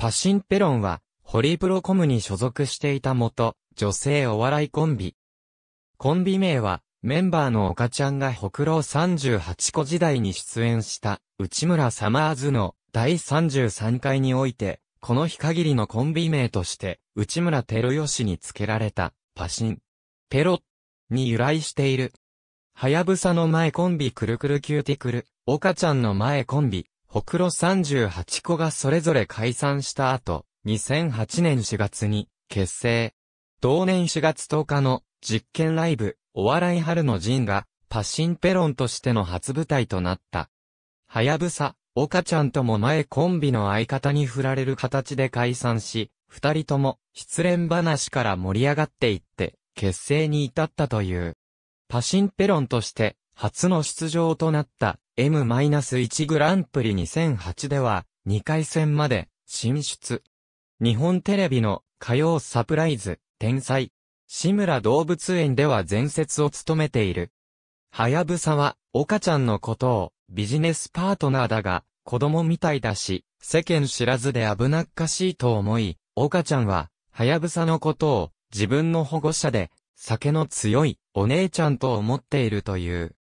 パシンペロンは、ホリプロコムに所属していた元、女性お笑いコンビ。コンビ名は、メンバーの岡ちゃんが北く38個時代に出演した内村サマーズの第33回において、この日限りのコンビ名として内村照義に付けられたパシン、ペロに由来している。はやぶさの前コンビくるくるキューティクル、岡ちゃんの前コンビ、ほくろ38個がそれぞれ解散した後、2008年4月に結成。同年4月10日の実験ライブ、お笑い春の陣がパシンペロンとしての初舞台となった。はやぶさ、岡ちゃんとも前コンビの相方に振られる形で解散し、二人とも失恋話から盛り上がっていって、結成に至ったという。パシンペロンとして初の出場となった M-1 グランプリ2008では2回戦まで進出。日本テレビの火曜サプライズ、天才。志村動物園では前説を務めている。はやぶさは、岡ちゃんのことをビジネスパートナーだが、子供みたいだし、世間知らずで危なっかしいと思い、岡ちゃんは、はやぶさのことを自分の保護者で、酒の強いお姉ちゃんと思っているという。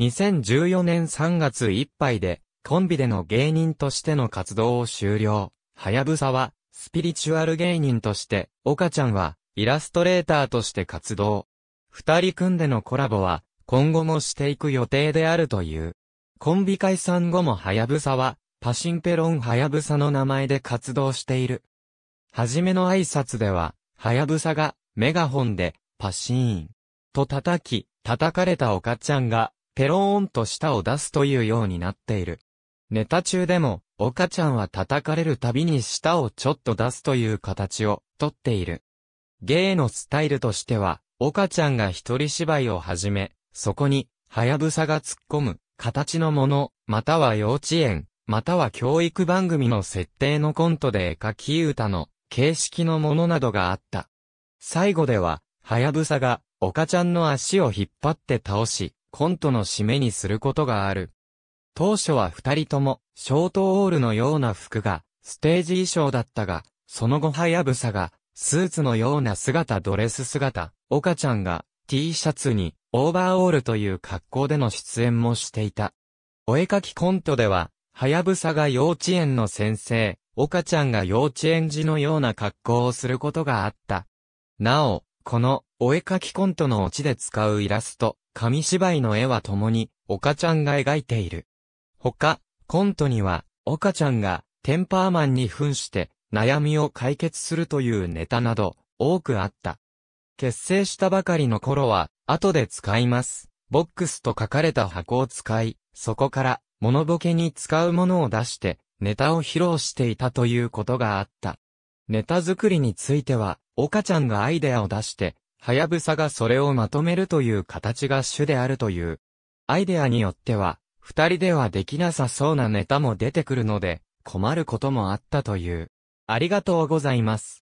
2014年3月いっぱいで、コンビでの芸人としての活動を終了。はやぶさは、スピリチュアル芸人として、岡ちゃんは、イラストレーターとして活動。二人組んでのコラボは、今後もしていく予定であるという。コンビ解散後もはやぶさは、パシンペロンはやぶさの名前で活動している。はじめの挨拶では、はやぶさが、メガホンで、パシーン。と叩き、叩かれた岡ちゃんが、ペローンと舌を出すというようになっている。ネタ中でも、岡ちゃんは叩かれるたびに舌をちょっと出すという形をとっている。芸のスタイルとしては、岡ちゃんが一人芝居を始め、そこに、はやぶさが突っ込む、形のもの、または幼稚園、または教育番組の設定のコントで絵描き歌の、形式のものなどがあった。最後では、はやぶさが、岡ちゃんの足を引っ張って倒し、コントの締めにすることがある。当初は二人とも、ショートオールのような服が、ステージ衣装だったが、その後はやぶさが、スーツのような姿ドレス姿、岡ちゃんが、T シャツに、オーバーオールという格好での出演もしていた。お絵かきコントでは、はやぶさが幼稚園の先生、岡ちゃんが幼稚園児のような格好をすることがあった。なお、この、お絵かきコントのオチで使うイラスト、紙芝居の絵は共に、岡ちゃんが描いている。他、コントには、岡ちゃんが、テンパーマンに扮して、悩みを解決するというネタなど、多くあった。結成したばかりの頃は、後で使います。ボックスと書かれた箱を使い、そこから、物ボケに使うものを出して、ネタを披露していたということがあった。ネタ作りについては、岡ちゃんがアイデアを出して、はやぶさがそれをまとめるという形が主であるという。アイデアによっては、二人ではできなさそうなネタも出てくるので、困ることもあったという。ありがとうございます。